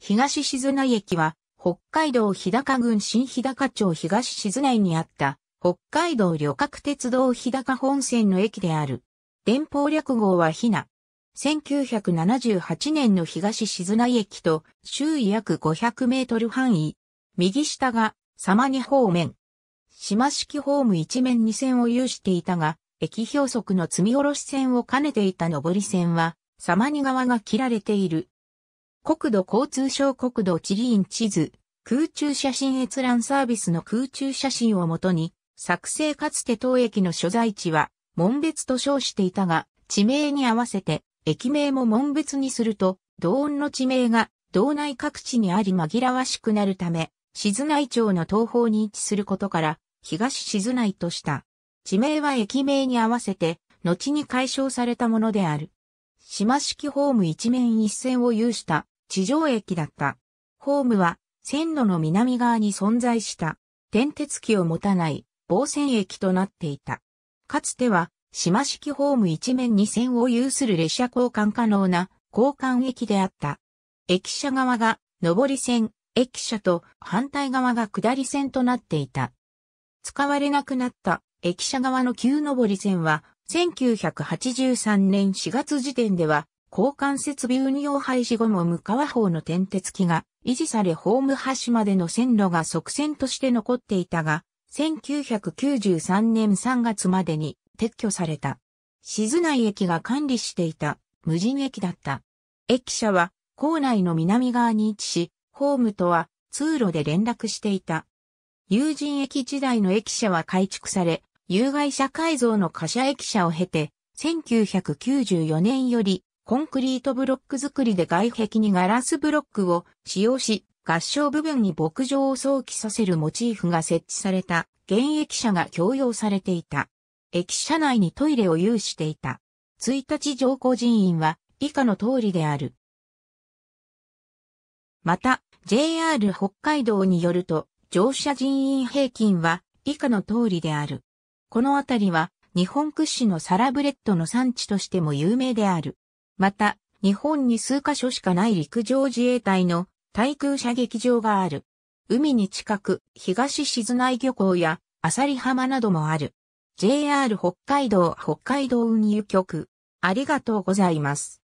東静内駅は、北海道日高郡新日高町東静内にあった、北海道旅客鉄道日高本線の駅である。電報略号はひな。1978年の東静内駅と周囲約500メートル範囲。右下が様に方面。島式ホーム一面二線を有していたが、駅標速の積み下ろし線を兼ねていた上り線は、様に側が切られている。国土交通省国土地理院地図、空中写真閲覧サービスの空中写真をもとに、作成かつて当駅の所在地は、門別と称していたが、地名に合わせて、駅名も門別にすると、同音の地名が、道内各地にあり紛らわしくなるため、静内町の東方に位置することから、東静内とした。地名は駅名に合わせて、後に解消されたものである。島式ホーム一面一線を有した地上駅だった。ホームは線路の南側に存在した転鉄機を持たない防線駅となっていた。かつては島式ホーム一面に線を有する列車交換可能な交換駅であった。駅舎側が上り線、駅舎と反対側が下り線となっていた。使われなくなった駅舎側の旧上り線は1983年4月時点では交換設備運用廃止後も向川方の転鉄機が維持されホーム橋までの線路が側線として残っていたが、1993年3月までに撤去された。静内駅が管理していた無人駅だった。駅舎は校内の南側に位置し、ホームとは通路で連絡していた。友人駅時代の駅舎は改築され、有害者改造の貨車駅舎を経て、1994年よりコンクリートブロック作りで外壁にガラスブロックを使用し、合掌部分に牧場を想起させるモチーフが設置された現役車が供用されていた。駅舎内にトイレを有していた。1日上降人員は以下の通りである。また、JR 北海道によると、乗車人員平均は以下の通りである。この辺りは日本屈指のサラブレッドの産地としても有名である。また、日本に数カ所しかない陸上自衛隊の対空射撃場がある。海に近く、東静内漁港や、浅利浜などもある。JR 北海道北海道運輸局。ありがとうございます。